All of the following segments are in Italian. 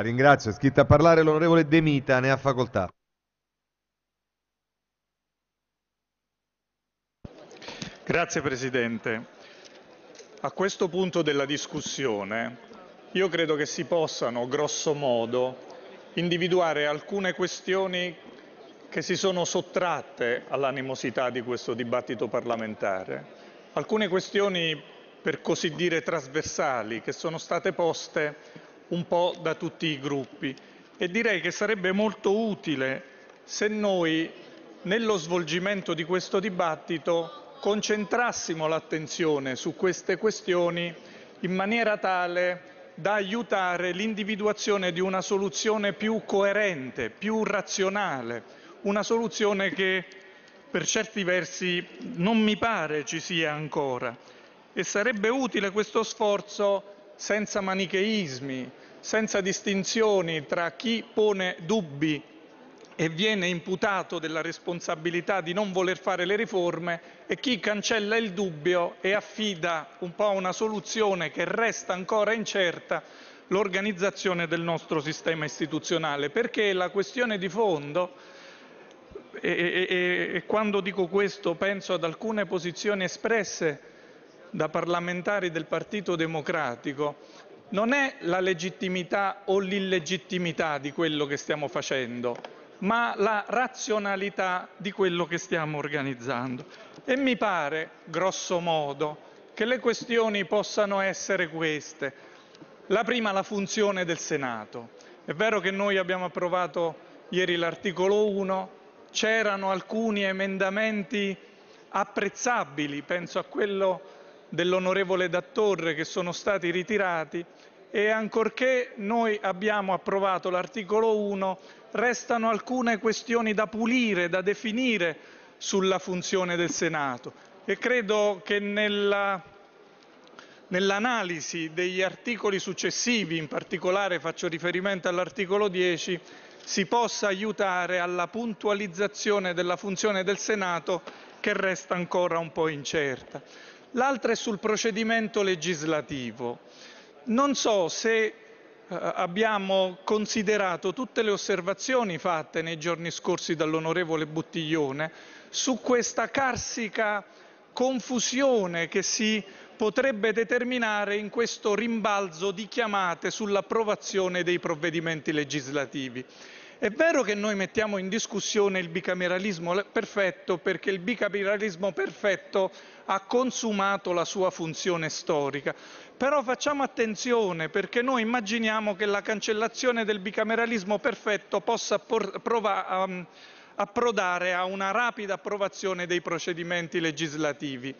Ringrazio, è iscritta a parlare l'onorevole De Mita, ne ha facoltà. Grazie Presidente. A questo punto della discussione io credo che si possano, grosso modo, individuare alcune questioni che si sono sottratte all'animosità di questo dibattito parlamentare, alcune questioni per così dire trasversali che sono state poste un po' da tutti i Gruppi. E direi che sarebbe molto utile se noi, nello svolgimento di questo dibattito, concentrassimo l'attenzione su queste questioni in maniera tale da aiutare l'individuazione di una soluzione più coerente, più razionale, una soluzione che per certi versi non mi pare ci sia ancora. E sarebbe utile questo sforzo senza manicheismi, senza distinzioni tra chi pone dubbi e viene imputato della responsabilità di non voler fare le riforme e chi cancella il dubbio e affida un po' a una soluzione che resta ancora incerta l'organizzazione del nostro sistema istituzionale. Perché la questione di fondo, e, e, e quando dico questo penso ad alcune posizioni espresse da parlamentari del Partito Democratico non è la legittimità o l'illegittimità di quello che stiamo facendo, ma la razionalità di quello che stiamo organizzando. E mi pare, grosso modo, che le questioni possano essere queste. La prima, la funzione del Senato. È vero che noi abbiamo approvato ieri l'articolo 1, c'erano alcuni emendamenti apprezzabili, penso a quello dell'onorevole Dattorre, che sono stati ritirati e, ancorché noi abbiamo approvato l'articolo 1, restano alcune questioni da pulire da definire sulla funzione del Senato. E credo che nella nell'analisi degli articoli successivi, in particolare faccio riferimento all'articolo 10, si possa aiutare alla puntualizzazione della funzione del Senato che resta ancora un po' incerta l'altra è sul procedimento legislativo. Non so se eh, abbiamo considerato tutte le osservazioni fatte nei giorni scorsi dall'onorevole Buttiglione su questa carsica confusione che si potrebbe determinare in questo rimbalzo di chiamate sull'approvazione dei provvedimenti legislativi. È vero che noi mettiamo in discussione il bicameralismo perfetto perché il bicameralismo perfetto ha consumato la sua funzione storica, però facciamo attenzione perché noi immaginiamo che la cancellazione del bicameralismo perfetto possa prova- ehm, approdare a una rapida approvazione dei procedimenti legislativi.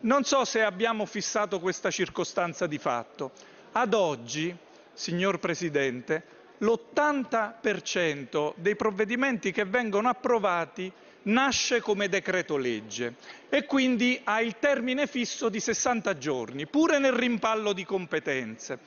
Non so se abbiamo fissato questa circostanza di fatto. Ad oggi, signor Presidente, l'80 dei provvedimenti che vengono approvati nasce come decreto legge e quindi ha il termine fisso di 60 giorni, pure nel rimpallo di competenze.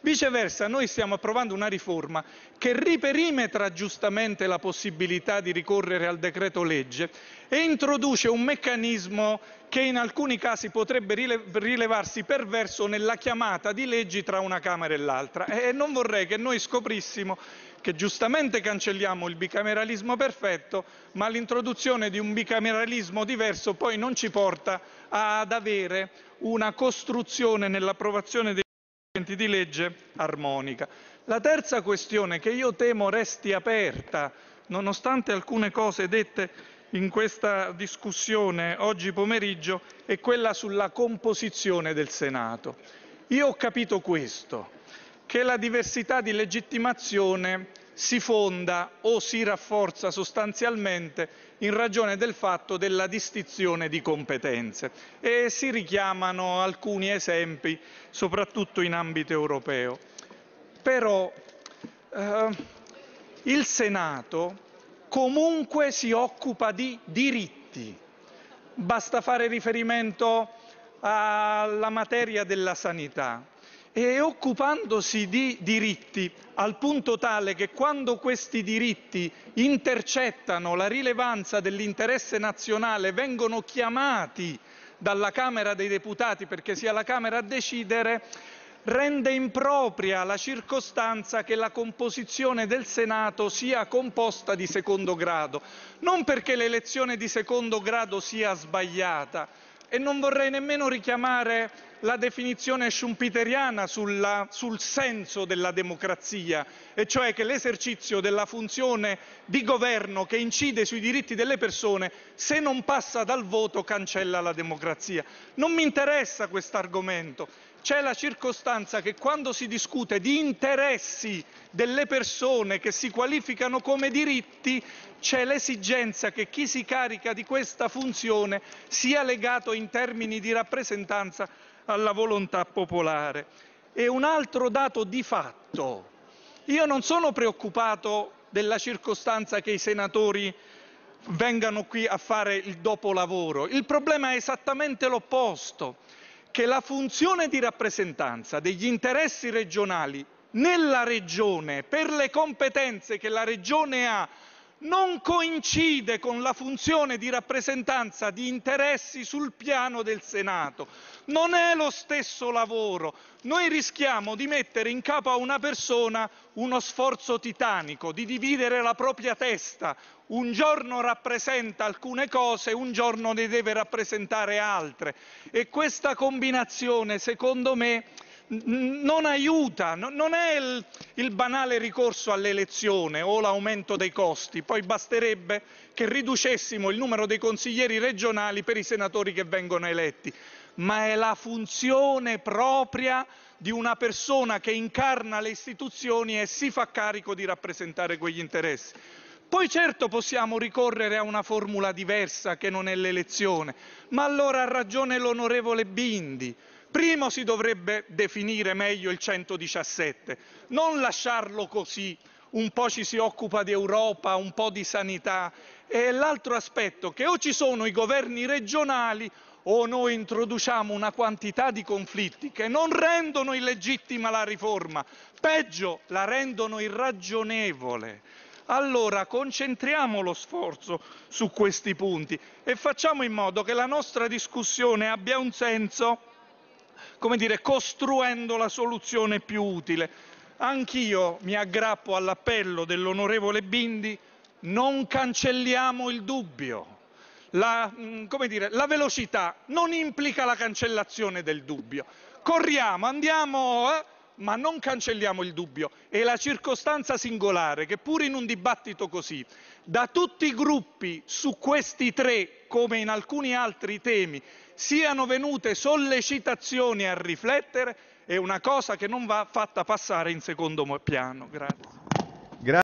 Viceversa, noi stiamo approvando una riforma che riperimetra giustamente la possibilità di ricorrere al decreto legge e introduce un meccanismo che in alcuni casi potrebbe rilevarsi perverso nella chiamata di leggi tra una Camera e l'altra. E non vorrei che noi scoprissimo che giustamente cancelliamo il bicameralismo perfetto, ma l'introduzione di un bicameralismo diverso poi non ci porta ad avere una costruzione nell'approvazione dei disegni di legge armonica. La terza questione, che io temo resti aperta, nonostante alcune cose dette in questa discussione oggi pomeriggio, è quella sulla composizione del Senato. Io ho capito questo, che la diversità di legittimazione si fonda o si rafforza sostanzialmente in ragione del fatto della distinzione di competenze e si richiamano alcuni esempi soprattutto in ambito europeo. Però eh, il Senato comunque si occupa di diritti. Basta fare riferimento alla materia della sanità e occupandosi di diritti al punto tale che quando questi diritti intercettano la rilevanza dell'interesse nazionale vengono chiamati dalla Camera dei Deputati perché sia la Camera a decidere, rende impropria la circostanza che la composizione del Senato sia composta di secondo grado. Non perché l'elezione di secondo grado sia sbagliata, e non vorrei nemmeno richiamare la definizione schumpeteriana sulla, sul senso della democrazia, e cioè che l'esercizio della funzione di governo che incide sui diritti delle persone, se non passa dal voto, cancella la democrazia. Non mi interessa questo argomento, c'è la circostanza che quando si discute di interessi delle persone che si qualificano come diritti, c'è l'esigenza che chi si carica di questa funzione sia legato in termini di rappresentanza alla volontà popolare. E un altro dato di fatto. Io non sono preoccupato della circostanza che i senatori vengano qui a fare il dopolavoro. Il problema è esattamente l'opposto che la funzione di rappresentanza degli interessi regionali nella regione, per le competenze che la regione ha non coincide con la funzione di rappresentanza di interessi sul piano del Senato. Non è lo stesso lavoro. Noi rischiamo di mettere in capo a una persona uno sforzo titanico, di dividere la propria testa. Un giorno rappresenta alcune cose, un giorno ne deve rappresentare altre. E questa combinazione, secondo me, non aiuta, non è il, il banale ricorso all'elezione o l'aumento dei costi, poi basterebbe che riducessimo il numero dei consiglieri regionali per i senatori che vengono eletti, ma è la funzione propria di una persona che incarna le istituzioni e si fa carico di rappresentare quegli interessi. Poi certo possiamo ricorrere a una formula diversa che non è l'elezione, ma allora ha ragione l'onorevole Bindi. Primo si dovrebbe definire meglio il 117, non lasciarlo così, un po' ci si occupa di Europa, un po' di sanità. E l'altro aspetto che o ci sono i governi regionali o noi introduciamo una quantità di conflitti che non rendono illegittima la riforma, peggio la rendono irragionevole. Allora concentriamo lo sforzo su questi punti e facciamo in modo che la nostra discussione abbia un senso come dire, costruendo la soluzione più utile. Anch'io mi aggrappo all'appello dell'onorevole Bindi, non cancelliamo il dubbio. La, mm, dire, la velocità non implica la cancellazione del dubbio. Corriamo, andiamo... Eh? ma non cancelliamo il dubbio. È la circostanza singolare che pur in un dibattito così, da tutti i gruppi su questi tre, come in alcuni altri temi, siano venute sollecitazioni a riflettere è una cosa che non va fatta passare in secondo piano. Grazie.